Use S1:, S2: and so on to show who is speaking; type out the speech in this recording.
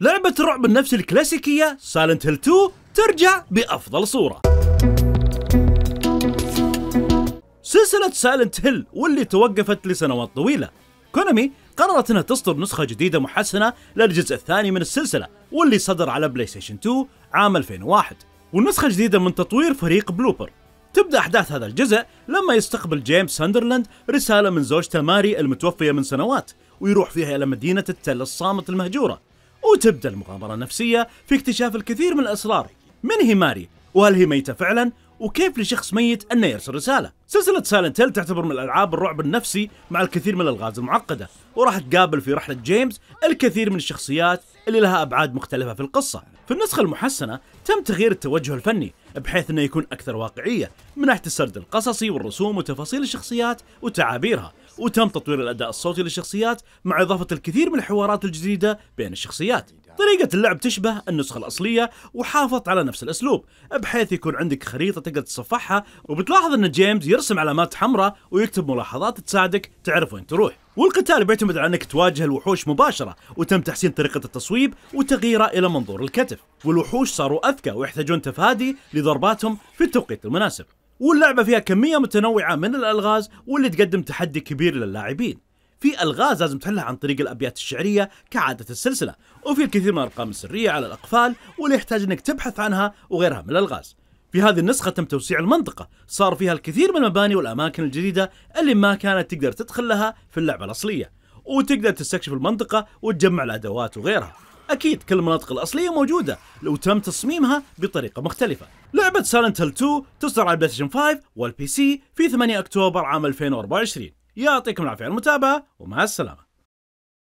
S1: لعبة الرعب النفس الكلاسيكية سايلنت هيل 2 ترجع بأفضل صورة سلسلة سايلنت هيل واللي توقفت لسنوات طويلة كونامي قررت انها تصدر نسخة جديدة محسنة للجزء الثاني من السلسلة واللي صدر على بلاي ستيشن 2 عام 2001 والنسخة الجديدة من تطوير فريق بلوبر تبدا احداث هذا الجزء لما يستقبل جيمس ساندرلاند رسالة من زوجته ماري المتوفية من سنوات ويروح فيها الى مدينة التل الصامت المهجورة وتبدأ المغامرة النفسية في اكتشاف الكثير من الأسرار من هي ماري وهل هي ميتة فعلا وكيف لشخص ميت انه يرسل رساله؟ سلسله سايلنت هيل تعتبر من الالعاب الرعب النفسي مع الكثير من الالغاز المعقده، وراح تقابل في رحله جيمس الكثير من الشخصيات اللي لها ابعاد مختلفه في القصه، في النسخة المحسنة تم تغيير التوجه الفني بحيث انه يكون اكثر واقعية من ناحية السرد القصصي والرسوم وتفاصيل الشخصيات وتعابيرها وتم تطوير الاداء الصوتي للشخصيات مع اضافة الكثير من الحوارات الجديدة بين الشخصيات طريقة اللعب تشبه النسخة الأصلية وحافظت على نفس الأسلوب بحيث يكون عندك خريطة تقدر تصفحها وبتلاحظ أن جيمز يرسم علامات حمراء ويكتب ملاحظات تساعدك تعرف وين تروح والقتال بيعتمد على انك تواجه الوحوش مباشره وتم تحسين طريقه التصويب وتغييرها الى منظور الكتف والوحوش صاروا اذكى ويحتاجون تفادي لضرباتهم في التوقيت المناسب واللعبه فيها كميه متنوعه من الالغاز واللي تقدم تحدي كبير للاعبين في الغاز لازم تحلها عن طريق الابيات الشعريه كعاده السلسله وفي الكثير من الارقام السريه على الاقفال واللي يحتاج انك تبحث عنها وغيرها من الالغاز في هذه النسخة تم توسيع المنطقة، صار فيها الكثير من المباني والأماكن الجديدة اللي ما كانت تقدر تدخل لها في اللعبة الأصلية، وتقدر تستكشف المنطقة وتجمع الأدوات وغيرها. أكيد كل المناطق الأصلية موجودة لو تم تصميمها بطريقة مختلفة. لعبة سالنت هيل 2 تصدر على البلايستيشن 5 والبي سي في 8 أكتوبر عام 2024. يعطيكم العافيه على المتابعه ومع السلامه